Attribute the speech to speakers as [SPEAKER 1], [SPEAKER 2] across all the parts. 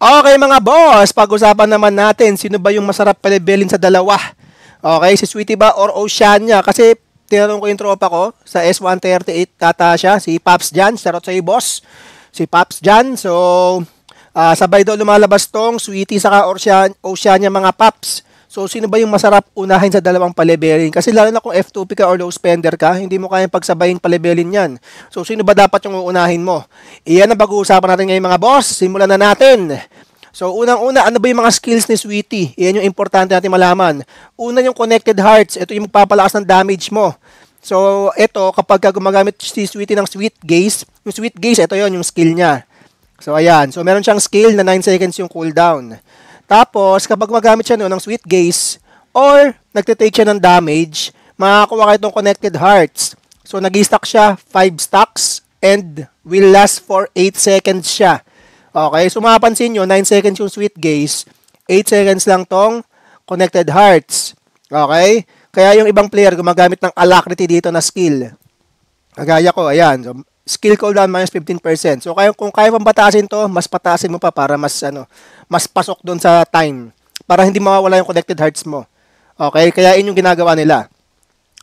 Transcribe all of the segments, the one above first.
[SPEAKER 1] Okay mga boss, pag-usapan naman natin sino ba yung masarap palibelin sa dalawa. Okay, si Sweetie ba or Oceania? Kasi tinanong ko yung tropa ko sa S138 tata siya, si Pops Jan, sarot sa boss. Si Pops Jan, so uh, sabay daw lumalabas tong Sweetie saka Oceania mga Pops. So, sino ba yung masarap unahin sa dalawang palibelin? Kasi lalo na kung F2P ka or low spender ka, hindi mo kayang pagsabayin palibelin yan. So, sino ba dapat yung uunahin mo? Iyan ang pag-uusapan natin ngayon mga boss. Simulan na natin. So, unang-una, ano ba yung mga skills ni Sweetie? Iyan yung importante natin malaman. Una yung connected hearts. Ito yung magpapalakas ng damage mo. So, ito, kapag gumagamit si Sweetie ng Sweet Gaze, yung Sweet Gaze, ito yon yung skill niya. So, ayan. So, meron siyang skill na 9 seconds yung cooldown. Tapos, kapag magamit siya noon ng sweet gaze or nagtitake siya ng damage, makakakuha kayo itong connected hearts. So, nag stack siya 5 stacks and will last for 8 seconds siya. Okay, so mapapansin nyo, 9 seconds yung sweet gaze, 8 seconds lang tong connected hearts. Okay? Kaya yung ibang player gumagamit ng alacrity dito na skill. Kagaya ko, ayan. So, skill cooldown minus 15%. So kaya kung kaya pang pataasin to, mas pataasin mo pa para mas ano, mas pasok doon sa time para hindi mawawala yung connected hearts mo. Okay? Kaya yun ginagawa nila.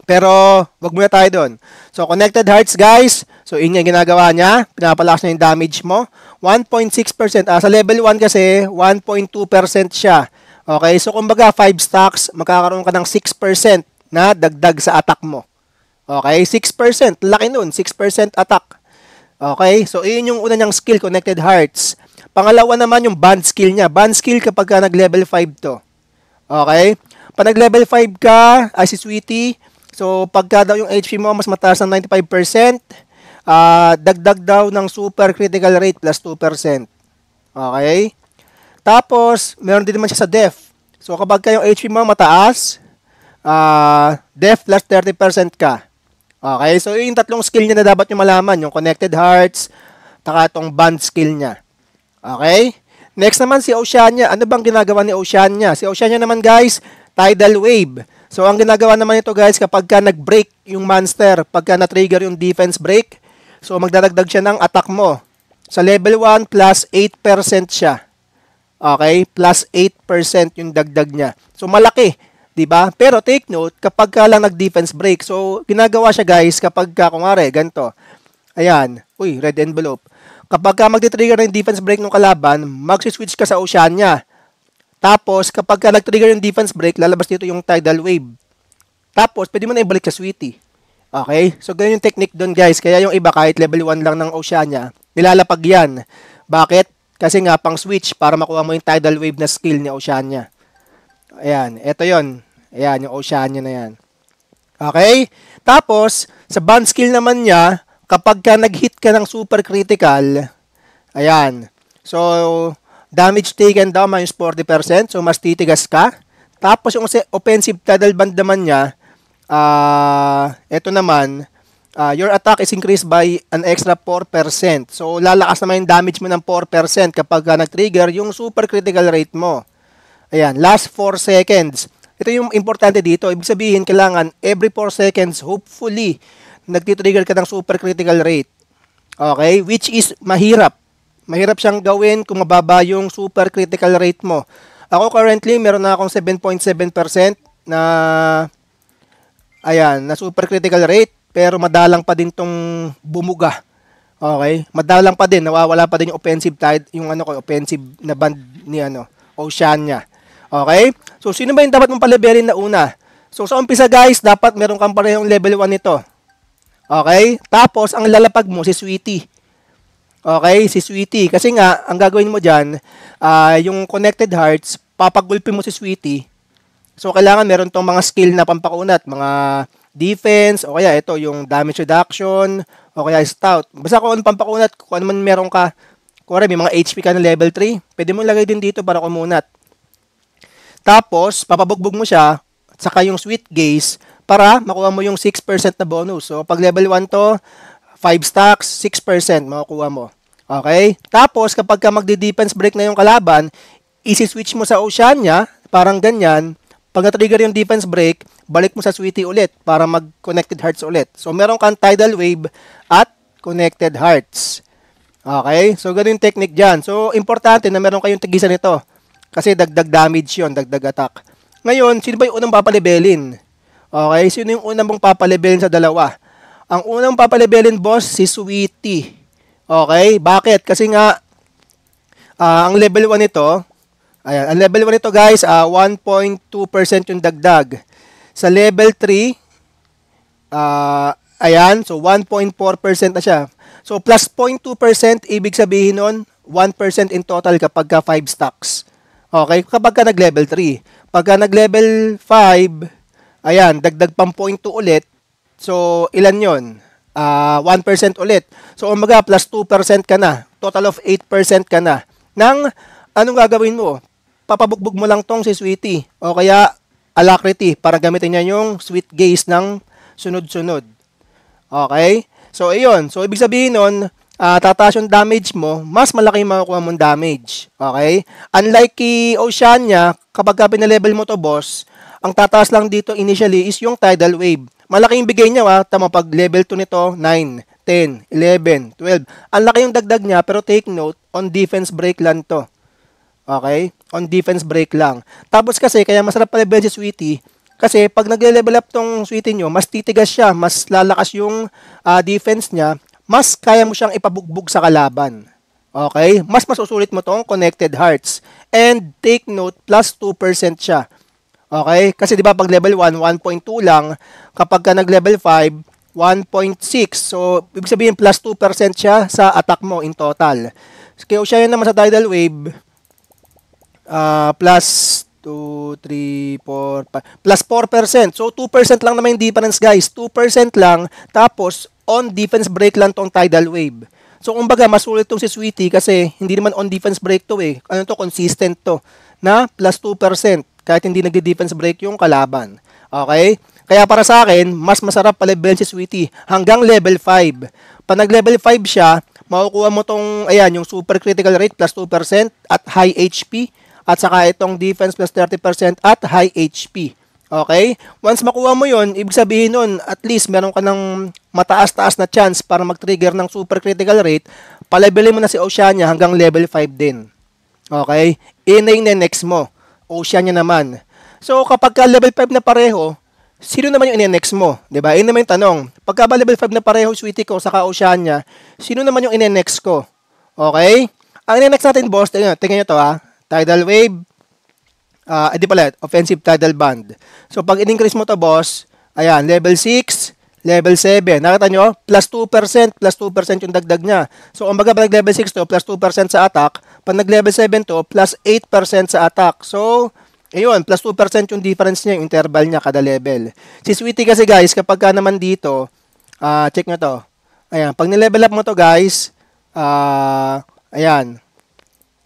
[SPEAKER 1] Pero, wag muna tayo doon. So, connected hearts, guys. So, yun yung ginagawa niya. Pinapalakas niya yung damage mo. 1.6%. Ah, sa level 1 kasi, 1.2% siya. Okay? So, kumbaga, 5 stacks, magkakaroon ka ng 6% na dagdag sa attack mo. Okay? 6%. Laki nun. 6% attack. Okay? So, iyon yung una niyang skill, connected hearts. Pangalawa naman yung band skill niya. Band skill kapag ka nag-level 5 to. Okay? Pag nag-level 5 ka, ay si Sweetie, so pagka daw yung HP mo mas mataas ng 95%, uh, ah, dagdag daw ng super critical rate plus 2%. Okay? Tapos, meron din naman siya sa def. So kapag ka yung HP mo mataas, uh, def plus 30% ka. Okay, so yung tatlong skill niya na dapat nyo malaman, yung connected hearts, taka itong band skill niya. Okay? Next naman si Oceania. Ano bang ginagawa ni Oceania? Si Oceania naman guys, tidal wave. So ang ginagawa naman ito guys, kapag ka nag-break yung monster, pagka na-trigger yung defense break, so magdadagdag siya ng attack mo. Sa level 1, plus 8% siya. Okay? Plus 8% yung dagdag niya. So malaki 'di ba? Pero take note, kapag ka lang nag-defense break, so ginagawa siya guys kapag ka, kumare, ganito. Ayan, uy, red envelope. Kapag ka magti-trigger ng defense break ng kalaban, magsi-switch ka sa Oceania. Tapos, kapag ka nag-trigger yung defense break, lalabas dito yung tidal wave. Tapos, pwede mo na ibalik sa Sweetie. Okay? So, ganyan yung technique doon guys. Kaya yung iba kahit level 1 lang ng Oceania, nilalapag yan. Bakit? Kasi nga pang switch para makuha mo yung tidal wave na skill ni Oceania. Ayan, eto yon Ayan, yung Oceania na yan. Okay? Tapos, sa band skill naman niya, kapag ka nag-hit ka ng super critical, ayan. So, damage taken daw minus 40%, so mas titigas ka. Tapos, yung offensive title band naman niya, uh, ah, ito naman, uh, your attack is increased by an extra 4%. So, lalakas naman yung damage mo ng 4% kapag ka nag-trigger yung super critical rate mo. Ayan, last 4 seconds. Ito yung importante dito. Ibig sabihin, kailangan every 4 seconds, hopefully, nagtitrigger ka ng super critical rate. Okay? Which is mahirap. Mahirap siyang gawin kung mababa yung super critical rate mo. Ako currently, meron na akong 7.7% na ayan, na super critical rate pero madalang pa din tong bumuga. Okay? Madalang pa din, nawawala pa din yung offensive tide, yung ano ko, offensive na band ni ano, ocean niya. Okay? So, sino ba yung dapat mong palevelin na una? So, sa umpisa guys, dapat meron kang parehong level 1 nito. Okay? Tapos, ang lalapag mo, si Sweetie. Okay? Si Sweetie. Kasi nga, ang gagawin mo dyan, uh, yung connected hearts, papagulpin mo si Sweetie. So, kailangan meron tong mga skill na pampakunat, mga defense, o kaya ito, yung damage reduction, o kaya stout. Basta kung ano pampakunat, kung ano man meron ka, kung may mga HP ka na level 3, pwede mo lagay din dito para kumunat. Tapos, papabugbog mo siya, at saka yung sweet gaze, para makuha mo yung 6% na bonus. So, pag level 1 to, 5 stacks, 6% makukuha mo. Okay? Tapos, kapag ka magdi-defense break na yung kalaban, isi-switch mo sa Oceania, parang ganyan. Pag na-trigger yung defense break, balik mo sa Sweetie ulit para mag-connected hearts ulit. So, meron kang tidal wave at connected hearts. Okay? So, ganun yung technique dyan. So, importante na meron kayong tigisan nito. Kasi dagdag damage yon dagdag attack. Ngayon, sino ba yung unang papalebelin? Okay, sino yung unang mong papalebelin sa dalawa? Ang unang papalebelin, boss, si Sweetie. Okay, bakit? Kasi nga, uh, ang level 1 nito, ayan, ang level 1 nito guys, uh, ah, 1.2% yung dagdag. Sa level 3, uh, ah, Ayan, so 1.4% na siya. So plus 0.2%, ibig sabihin nun, 1% in total kapag ka 5 stocks. Okay, kapag ka nag-level 3. Pagka nag-level 5, ayan, dagdag pang point 2 ulit. So, ilan yon? Uh, 1% ulit. So, umaga, plus 2% ka na. Total of 8% ka na. Nang, anong gagawin mo? Papabugbog mo lang tong si Sweetie. O kaya, alacrity para gamitin niya yung sweet gaze ng sunod-sunod. Okay? So, ayun. So, ibig sabihin nun, uh, tataas yung damage mo, mas malaki yung makukuha mong damage. Okay? Unlike kay Oceania, kapag ka level mo to boss, ang tataas lang dito initially is yung tidal wave. Malaki yung bigay niya ah, tama pag level 2 nito, 9, 10, 11, 12. Ang laki yung dagdag niya, pero take note, on defense break lang to. Okay? On defense break lang. Tapos kasi, kaya masarap pa level si Sweetie, kasi pag nagle-level up tong Sweetie nyo, mas titigas siya, mas lalakas yung uh, defense niya, mas kaya mo siyang ipabugbog sa kalaban. Okay? Mas masusulit mo tong connected hearts. And take note, plus 2% siya. Okay? Kasi 'di ba pag level 1 1.2 lang, kapag ka nag level 5 1.6. So ibig sabihin plus 2% siya sa attack mo in total. Kaya siya yun naman sa tidal wave uh, plus 2, 3, 4, 5, plus 4%. So 2% lang naman yung difference guys. 2% lang. Tapos on defense break lang tong tidal wave. So kumbaga mas sulit tong si Sweetie kasi hindi naman on defense break to eh. Ano to consistent to na plus 2% kahit hindi nagde-defense break yung kalaban. Okay? Kaya para sa akin, mas masarap pa-level si Sweetie hanggang level 5. Pag nag-level 5 siya, makukuha mo tong ayan, yung super critical rate plus 2% at high HP at saka itong defense plus 30% at high HP. Okay? Once makuha mo yon, ibig sabihin nun, at least meron ka ng mataas-taas na chance para mag-trigger ng super critical rate, palevelin mo na si Oceania hanggang level 5 din. Okay? Ina yung next mo. Oceania naman. So, kapag ka level 5 na pareho, sino naman yung ine-next mo? ba? Diba? Yun naman yung tanong. Pagka ba level 5 na pareho, sweetie ko, saka Oceania, sino naman yung ine-next ko? Okay? Ang ine-next natin, boss, tingnan, tingnan nyo to ha. Tidal wave, uh, hindi pala, offensive tidal band. So, pag in-increase mo to boss, ayan, level 6, level 7. Nakita nyo? Plus 2%, plus 2% yung dagdag niya. So, umaga pa nag-level 6 to, plus 2% sa attack. Pag nag-level 7 to, plus 8% sa attack. So, ayun, plus 2% yung difference niya, yung interval niya kada level. Si Sweetie kasi guys, kapag ka naman dito, uh, check nyo to. Ayan, pag nilevel up mo to guys, uh, ayan.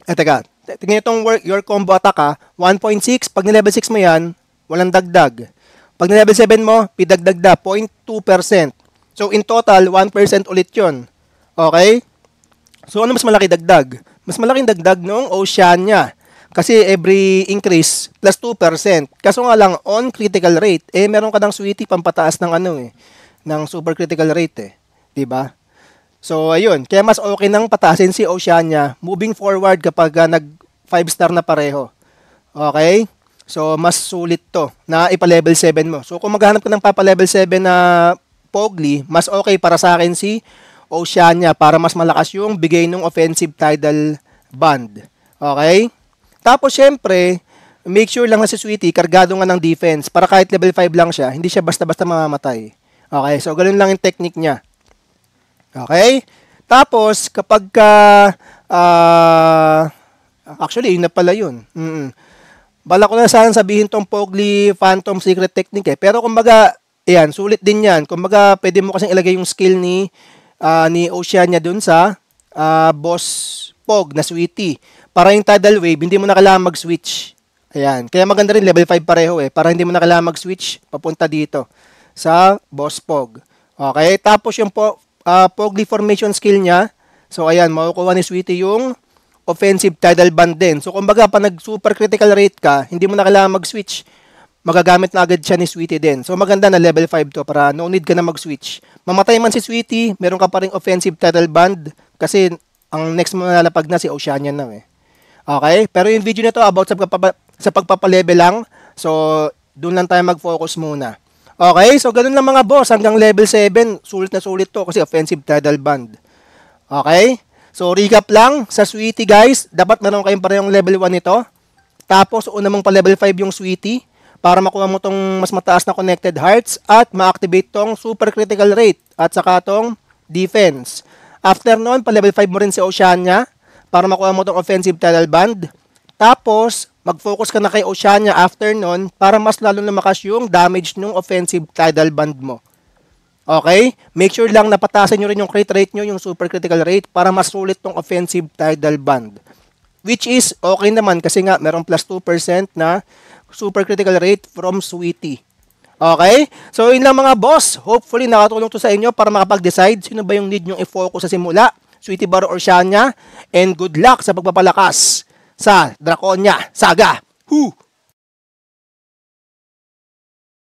[SPEAKER 1] Eh, teka, tingnan itong work, your combo attack ha, ah, 1.6, pag ni-level 6 mo yan, walang dagdag. Pag ni-level 7 mo, pidagdag da, 0.2%. So, in total, 1% ulit yon Okay? So, ano mas malaki dagdag? Mas malaking dagdag noong niya. Kasi every increase, plus 2%. Kaso nga lang, on critical rate, eh, meron ka ng sweetie pampataas ng ano eh, ng super critical rate eh. ba? Diba? So, ayun. Kaya mas okay nang patasin si Oceania moving forward kapag uh, nag 5 star na pareho. Okay? So, mas sulit to na ipa-level 7 mo. So, kung maghanap ka ng papa-level 7 na Pogli, mas okay para sa akin si Oceania para mas malakas yung bigay ng offensive tidal band. Okay? Tapos, syempre, make sure lang na si Sweetie, kargado nga ng defense para kahit level 5 lang siya, hindi siya basta-basta mamamatay. Okay? So, ganun lang yung technique niya. Okay? Tapos, kapag ka, uh, Actually, yun na pala yun. Mm-mm. Bala ko na sana sabihin tong Pogli Phantom Secret Technique eh. Pero kumbaga, ayan, sulit din yan. Kumbaga, pwede mo kasing ilagay yung skill ni, uh, ni Oceania dun sa uh, boss Pog na Sweetie. Para yung tidal wave, hindi mo na kailangan mag-switch. Ayan. Kaya maganda rin, level 5 pareho eh. Para hindi mo na kailangan mag-switch papunta dito sa boss Pog. Okay, tapos yung po, uh, Pogli formation skill niya. So ayan, makukuha ni Sweetie yung offensive tidal band din. So kumbaga, pa nag-super critical rate ka, hindi mo na kailangan mag-switch. Magagamit na agad siya ni Sweetie din. So maganda na level 5 to para no need ka na mag-switch. Mamatay man si Sweetie, meron ka pa rin offensive tidal band kasi ang next mo nalalapag na si Oceania na eh. Okay? Pero yung video na to about sa, pagpapa, sa pagpapalebe lang. So, doon lang tayo mag-focus muna. Okay? So, ganun lang mga boss. Hanggang level 7, sulit na sulit to kasi offensive tidal band. Okay? So, recap lang sa Sweetie guys. Dapat meron kayong parehong level 1 ito. Tapos, una mong pa level 5 yung Sweetie para makuha mo tong mas mataas na connected hearts at ma-activate tong super critical rate at saka tong defense. After noon, pa-level 5 mo rin si Oceania para makuha mo tong offensive tidal band. Tapos, mag-focus ka na kay Oceania after noon para mas lalo lumakas yung damage ng offensive tidal band mo. Okay? Make sure lang napatasan nyo rin yung crit rate nyo, yung super critical rate, para mas sulit tong offensive tidal band. Which is, okay naman kasi nga, merong plus 2% na super critical rate from Sweetie. Okay? So, yun lang mga boss. Hopefully, nakatulong to sa inyo para makapag-decide sino ba yung need nyo i-focus sa simula. Sweetie Baro or Shania. And good luck sa pagpapalakas sa Draconia Saga. Whoo!